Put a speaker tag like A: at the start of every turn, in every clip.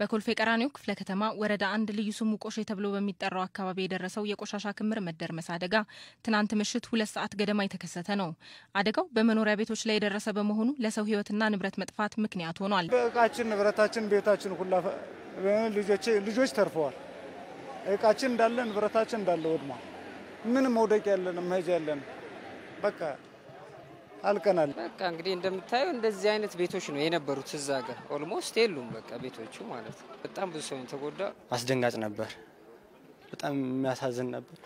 A: በኮልፌ ቀራኒዮ ክፍለ ከተማ ወረዳ አንድ ልዩ ስሙ ቆሼ ተብሎ በሚጠራው አካባቢ የደረሰው የቆሻሻ ክምር መደርመስ አደጋ ትናንት ምሽት ሁለት ሰዓት ገደማ የተከሰተ ነው። አደጋው በመኖሪያ ቤቶች ላይ የደረሰ በመሆኑ ለሰው ሕይወትና ንብረት መጥፋት ምክንያት ሆኗል።
B: እቃችን፣ ንብረታችን፣ ቤታችን ሁላ ልጆች ተርፈዋል። እቃችን እንዳለ ንብረታችን እንዳለ ወድሟል። ምን መውደቅ ያለን መሄጃ ያለን በቃ
C: አልቀናል። በቃ እንግዲህ እንደምታየው እንደዚህ አይነት ቤቶች ነው የነበሩት እዛ ጋር ኦልሞስት የሉም። በቃ ቤቶቹ ማለት ነው። በጣም ብዙ ሰው ተጎዳ።
B: አስደንጋጭ ነበር።
C: በጣም የሚያሳዝን ነበር።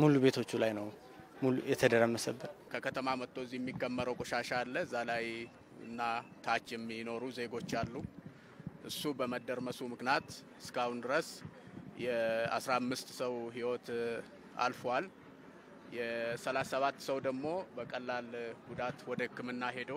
C: ሙሉ ቤቶቹ ላይ ነው ሙሉ የተደረመሰበት። ከከተማ መጥቶ እዚህ የሚከመረው ቆሻሻ አለ እዛ ላይ እና ታች የሚኖሩ ዜጎች አሉ። እሱ በመደርመሱ ምክንያት እስካሁን ድረስ የ15 ሰው ህይወት አልፏል። የ ሰው ደግሞ በቀላል ጉዳት ወደ ሕክምና ሄዶ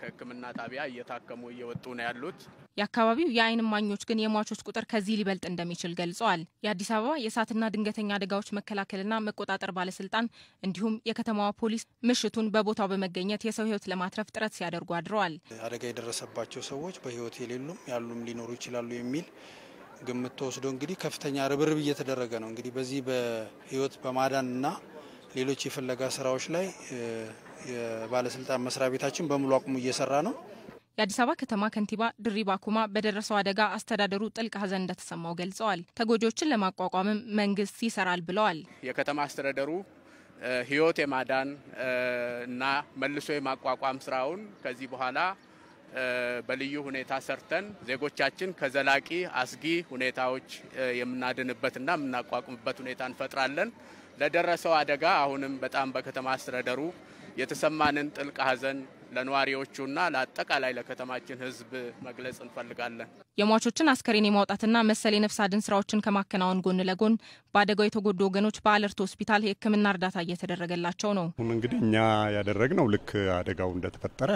C: ከሕክምና ጣቢያ እየታከሙ እየወጡ ነው ያሉት።
A: የአካባቢው የአይን ማኞች ግን የሟቾች ቁጥር ከዚህ ሊበልጥ እንደሚችል ገልጸዋል። የአዲስ አበባ የእሳትና ድንገተኛ አደጋዎች መከላከልና መቆጣጠር ባለስልጣን እንዲሁም የከተማዋ ፖሊስ ምሽቱን በቦታው በመገኘት የሰው ህይወት ለማትረፍ ጥረት ሲያደርጉ አድረዋል።
C: አደጋ የደረሰባቸው ሰዎች በህይወት የሌሉም ያሉም ሊኖሩ ይችላሉ የሚል ግምት ተወስዶ እንግዲህ ከፍተኛ ርብርብ እየተደረገ ነው። እንግዲህ በዚህ በህይወት እና ሌሎች የፍለጋ ስራዎች ላይ የባለስልጣን መስሪያ ቤታችን በሙሉ አቅሙ እየሰራ ነው።
A: የአዲስ አበባ ከተማ ከንቲባ ድሪባ ኩማ በደረሰው አደጋ አስተዳደሩ ጥልቅ ሐዘን እንደተሰማው ገልጸዋል። ተጎጂዎችን ለማቋቋምም መንግስት ይሰራል ብለዋል።
C: የከተማ አስተዳደሩ ህይወት የማዳን እና መልሶ የማቋቋም ስራውን ከዚህ በኋላ በልዩ ሁኔታ ሰርተን ዜጎቻችን ከዘላቂ አስጊ ሁኔታዎች የምናድንበትና የምናቋቁምበት ሁኔታ እንፈጥራለን። ለደረሰው አደጋ አሁንም በጣም በከተማ አስተዳደሩ የተሰማንን ጥልቅ ሐዘን ለነዋሪዎቹና ለአጠቃላይ ለከተማችን ሕዝብ መግለጽ እንፈልጋለን።
A: የሟቾችን አስከሬን የማውጣትና መሰል የነፍስ አድን ስራዎችን ከማከናወን ጎን ለጎን በአደጋው የተጎዱ ወገኖች በአለርት ሆስፒታል የሕክምና እርዳታ እየተደረገላቸው ነው።
B: እንግዲህ እኛ ያደረግነው ልክ አደጋው እንደተፈጠረ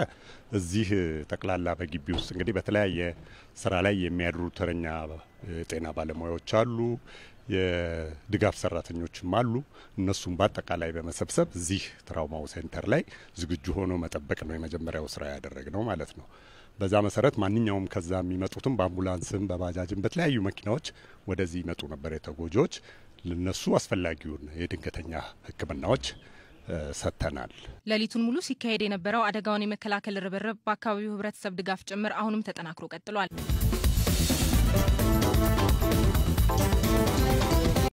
B: እዚህ ጠቅላላ በግቢ ውስጥ እንግዲህ በተለያየ ስራ ላይ የሚያድሩ ተረኛ የጤና ባለሙያዎች አሉ፣ የድጋፍ ሰራተኞችም አሉ። እነሱም በአጠቃላይ በመሰብሰብ እዚህ ትራውማው ሴንተር ላይ ዝግጁ ሆኖ መጠበቅ ነው የመጀመሪያው ስራ ያደረግነው ማለት ነው። በዛ መሰረት ማንኛውም ከዛ የሚመጡትም በአምቡላንስም በባጃጅም በተለያዩ መኪናዎች ወደዚህ ይመጡ ነበር የተጎጂዎች። ለነሱ አስፈላጊውን የድንገተኛ ሕክምናዎች ሰጥተናል።
A: ሌሊቱን ሙሉ ሲካሄድ የነበረው አደጋውን የመከላከል ርብርብ በአካባቢው ህብረተሰብ ድጋፍ ጭምር አሁንም ተጠናክሮ ቀጥሏል።